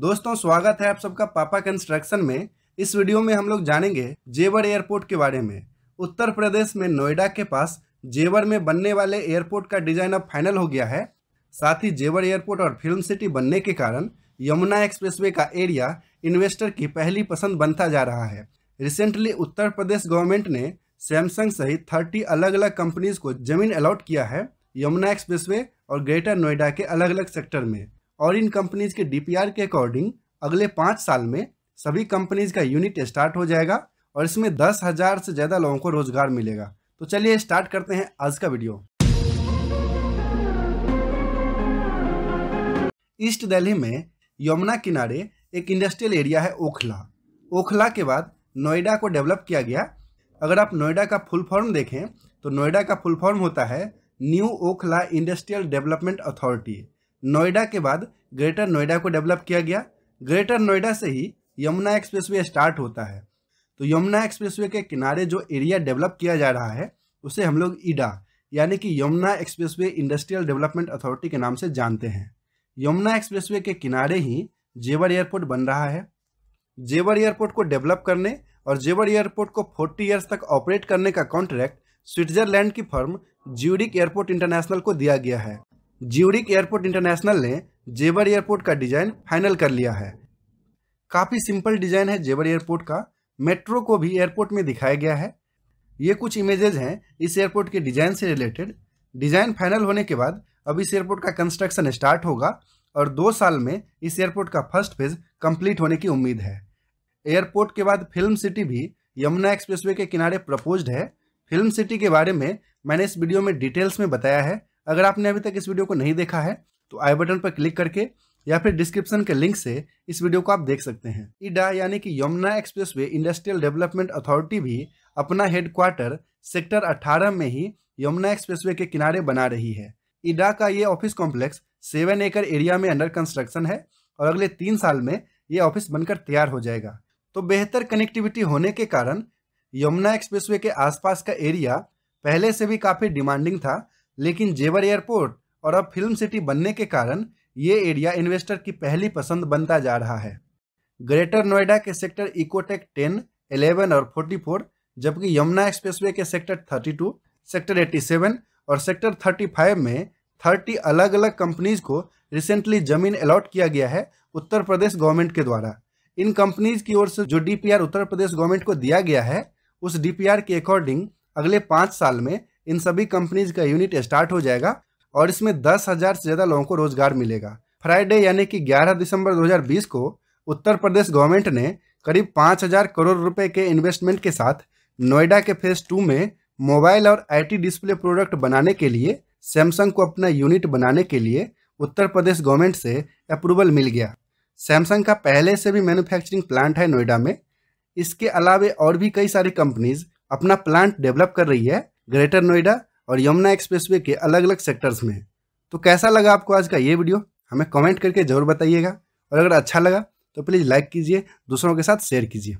दोस्तों स्वागत है आप सबका पापा कंस्ट्रक्शन में इस वीडियो में हम लोग जानेंगे जेवर एयरपोर्ट के बारे में उत्तर प्रदेश में नोएडा के पास जेवर में बनने वाले एयरपोर्ट का डिजाइन अब फाइनल हो गया है साथ ही जेवर एयरपोर्ट और फिल्म सिटी बनने के कारण यमुना एक्सप्रेसवे का एरिया इन्वेस्टर की पहली पसंद बनता जा रहा है रिसेंटली उत्तर प्रदेश गवर्नमेंट ने सैमसंग सहित थर्टी अलग अलग कंपनीज को जमीन अलॉट किया है यमुना एक्सप्रेसवे और ग्रेटर नोएडा के अलग अलग सेक्टर में और इन कंपनीज के डीपीआर के अकॉर्डिंग अगले पाँच साल में सभी कंपनीज का यूनिट स्टार्ट हो जाएगा और इसमें दस हज़ार से ज़्यादा लोगों को रोजगार मिलेगा तो चलिए स्टार्ट करते हैं आज का वीडियो ईस्ट दिल्ली में यमुना किनारे एक इंडस्ट्रियल एरिया है ओखला ओखला के बाद नोएडा को डेवलप किया गया अगर आप नोएडा का फुल फॉर्म देखें तो नोएडा का फुल फॉर्म होता है new Okhla industrial development authority Noida के बाद ग्रेटर नोएडा को डेवलप किया गया ग्रेटर नोएडा से ही यमुना एक्सप्रेसवे स्टार्ट होता है तो यमुना एक्सप्रेसवे के किनारे जो एरिया डेवलप किया जा रहा है उसे हम लोग ईडा यानी कि Yamuna expressway industrial development authority के नाम से जानते हैं यमुना एक्सप्रेसवे के किनारे ही जेवर एयरपोर्ट बन रहा है जेवर एयरपोर्ट को डेवलप करने और जेवर एयरपोर्ट को 40 इयर्स तक ऑपरेट करने का कॉन्ट्रैक्ट स्विट्जरलैंड की फर्म ज्यूरिक एयरपोर्ट इंटरनेशनल को दिया गया है ज्यूरिक एयरपोर्ट इंटरनेशनल ने जेवर एयरपोर्ट का डिज़ाइन फाइनल कर लिया है काफ़ी सिंपल डिज़ाइन है जेवर एयरपोर्ट का मेट्रो को भी एयरपोर्ट में दिखाया गया है ये कुछ इमेजेज हैं इस एयरपोर्ट के डिज़ाइन से रिलेटेड डिज़ाइन फाइनल होने के बाद अब इस एयरपोर्ट का कंस्ट्रक्शन स्टार्ट होगा और दो साल में इस एयरपोर्ट का फर्स्ट फेज कंप्लीट होने की उम्मीद है एयरपोर्ट के बाद फिल्म सिटी भी यमुना एक्सप्रेसवे के किनारे प्रपोज्ड है फिल्म सिटी के बारे में मैंने इस वीडियो में डिटेल्स में बताया है अगर आपने अभी तक इस वीडियो को नहीं देखा है तो आई बटन पर क्लिक करके या फिर डिस्क्रिप्शन के लिंक से इस वीडियो को आप देख सकते हैं इडा यानी कि Yamuna expressway industrial development authority भी अपना हेडक्वार्टर सेक्टर 18 में ही यमुना एक्सप्रेसवे के किनारे बना रही है इडा का ये office complex seven acre area में अंडर कंस्ट्रक्शन है और अगले तीन साल में ये ऑफिस बनकर तैयार हो जाएगा तो बेहतर कनेक्टिविटी होने के कारण यमुना एक्सप्रेसवे के आसपास का एरिया पहले से भी काफ़ी डिमांडिंग था लेकिन जेवर एयरपोर्ट और अब फिल्म सिटी बनने के कारण ये एरिया इन्वेस्टर की पहली पसंद बनता जा रहा है ग्रेटर नोएडा के सेक्टर इकोटेक 10, 11 और 44, जबकि यमुना एक्सप्रेसवे के सेक्टर 32, सेक्टर 87 और सेक्टर 35 में 30 अलग अलग कंपनीज को रिसेंटली जमीन अलॉट किया गया है उत्तर प्रदेश गवर्नमेंट के द्वारा इन कंपनीज की ओर से जो डीपीआर उत्तर प्रदेश गवर्नमेंट को दिया गया है उस डीपीआर के अकॉर्डिंग अगले पाँच साल में इन सभी कंपनीज का यूनिट स्टार्ट हो जाएगा और इसमें दस हजार से ज़्यादा लोगों को रोजगार मिलेगा फ्राइडे यानी कि 11 दिसंबर 2020 को उत्तर प्रदेश गवर्नमेंट ने करीब 5000 करोड़ रुपए के इन्वेस्टमेंट के साथ नोएडा के फेज टू में मोबाइल और आईटी डिस्प्ले प्रोडक्ट बनाने के लिए सैमसंग को अपना यूनिट बनाने के लिए उत्तर प्रदेश गवर्नमेंट से अप्रूवल मिल गया सैमसंग का पहले से भी मैन्युफैक्चरिंग प्लांट है नोएडा में इसके अलावा और भी कई सारी कंपनीज अपना प्लांट डेवलप कर रही है ग्रेटर नोएडा और यमुना एक्सप्रेसवे के अलग अलग सेक्टर्स में तो कैसा लगा आपको आज का ये वीडियो हमें कमेंट करके ज़रूर बताइएगा और अगर अच्छा लगा तो प्लीज़ लाइक कीजिए दूसरों के साथ शेयर कीजिए